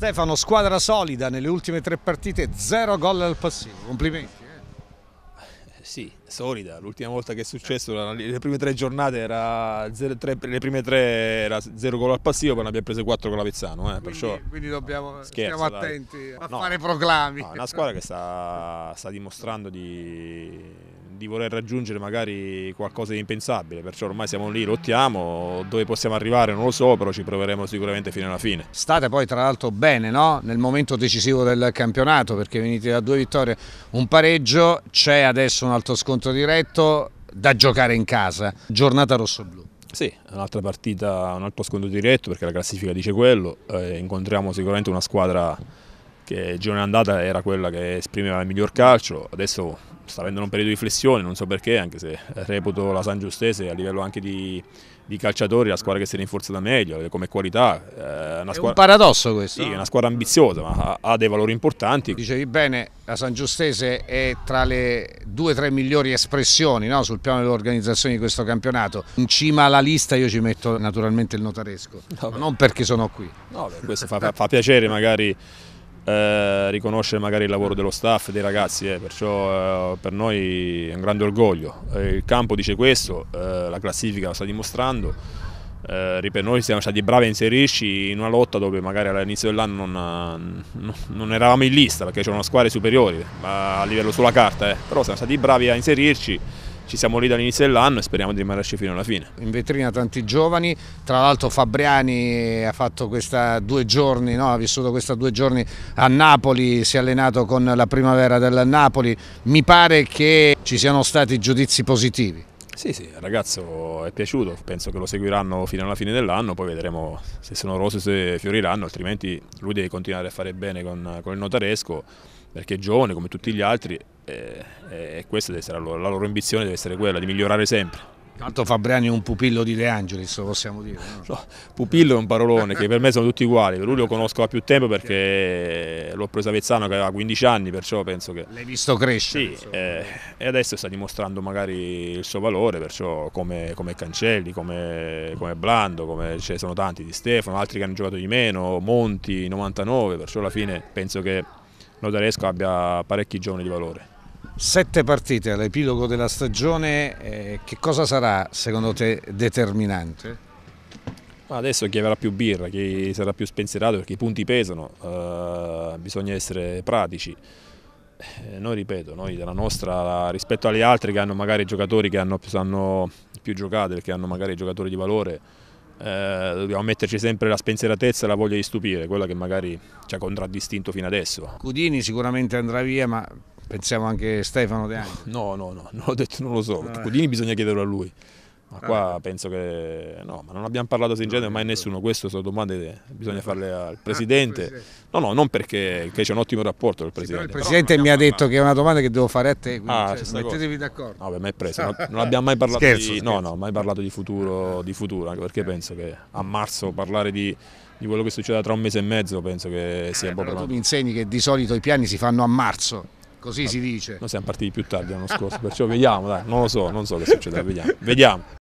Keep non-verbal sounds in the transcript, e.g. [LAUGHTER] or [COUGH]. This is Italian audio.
Stefano, squadra solida nelle ultime tre partite, zero gol al passivo, complimenti. Eh. Sì, solida, l'ultima volta che è successo, le prime tre giornate era zero, 3, le prime tre era 0 gol al passivo, poi ne abbiamo preso quattro con l'Avezzano. Eh, quindi, perciò... quindi dobbiamo, Scherzo, stiamo attenti dai. a no, fare proclami. No, è una squadra che sta, sta dimostrando di di voler raggiungere magari qualcosa di impensabile, perciò ormai siamo lì, lottiamo, dove possiamo arrivare non lo so, però ci proveremo sicuramente fino alla fine. State poi tra l'altro bene no? nel momento decisivo del campionato perché venite da due vittorie, un pareggio, c'è adesso un altro scontro diretto da giocare in casa, giornata rosso-blu. Sì, un'altra partita, un altro scontro diretto perché la classifica dice quello, eh, incontriamo sicuramente una squadra che il giornata andata era quella che esprimeva il miglior calcio, adesso sta avendo un periodo di flessione, non so perché, anche se reputo la San Giustese a livello anche di, di calciatori la squadra che si è rinforzata meglio, eh, come qualità. Eh, è squadra, un paradosso questo. Sì, è una squadra ambiziosa, ma ha, ha dei valori importanti. Dicevi bene, la San Giustese è tra le due o tre migliori espressioni no, sul piano dell'organizzazione di questo campionato. In cima alla lista io ci metto naturalmente il notaresco, no, non perché sono qui. No, beh, questo fa, fa piacere magari eh, riconoscere magari il lavoro dello staff, dei ragazzi, eh, perciò eh, per noi è un grande orgoglio. Eh, il campo dice questo, eh, la classifica lo sta dimostrando, eh, ripeto, noi siamo stati bravi a inserirci in una lotta dove magari all'inizio dell'anno non, non, eravamo in lista perché c'erano squadre superiori, a livello sulla carta, però siamo stati bravi a inserirci ci siamo lì dall'inizio dell'anno e speriamo di rimanerci fino alla fine. In vetrina tanti giovani, tra l'altro Fabriani ha fatto questa due giorni, no? ha vissuto questa due giorni a Napoli, si è allenato con la primavera del Napoli, mi pare che ci siano stati giudizi positivi. Sì, sì, il ragazzo è piaciuto, penso che lo seguiranno fino alla fine dell'anno, poi vedremo se sono rose se fioriranno, altrimenti lui deve continuare a fare bene con, con il notaresco perché è giovane come tutti gli altri e, e questa deve essere la loro, la loro ambizione deve essere quella di migliorare sempre. Tanto Fabriani è un pupillo di De Angelis, lo possiamo dire. No? No, pupillo è un parolone che per me sono tutti uguali, per lui lo conosco da più tempo perché l'ho preso a Vezzano che aveva 15 anni, perciò penso che... L'hai visto crescere. Sì, eh, e adesso sta dimostrando magari il suo valore, perciò come, come Cancelli, come, come, Blando, come ce ne sono tanti di Stefano, altri che hanno giocato di meno, Monti, 99, perciò alla fine penso che Notaresco abbia parecchi giovani di valore. Sette partite all'epilogo della stagione, eh, che cosa sarà secondo te determinante? Adesso chi avrà più birra, chi sarà più spensierato perché i punti pesano, eh, bisogna essere pratici. Eh, noi ripeto, noi della nostra rispetto agli altri che hanno magari giocatori che hanno, hanno più giocate, perché hanno magari giocatori di valore, eh, dobbiamo metterci sempre la spensieratezza e la voglia di stupire, quella che magari ci ha contraddistinto fino adesso. Cudini sicuramente andrà via, ma pensiamo anche Stefano De Angelo. No, no, no, non l'ho detto, non lo so. Vabbè. Eh. Cudini bisogna chiederlo a lui. Ma eh. qua beh. penso che no, ma non abbiamo parlato in genere mai nessuno, queste sono domande che bisogna eh. farle al ah, presidente. No, no, non perché c'è un ottimo rapporto con il presidente. Sì, il presidente mi ha detto che è una domanda che devo fare a te, quindi ah, cioè, mettetevi d'accordo. No, beh, ma è preso, non, non [LAUGHS] abbiamo mai parlato scherzo, di scherzo. No, no, mai parlato di futuro, di futuro, anche perché penso che a marzo parlare di di quello che succederà tra un mese e mezzo penso che sia eh, un Tu mi insegni che di solito i piani si fanno a marzo. Così si dice. Noi siamo partiti più tardi l'anno scorso, perciò vediamo, dai, non lo so, non so che succederà, vediamo. vediamo.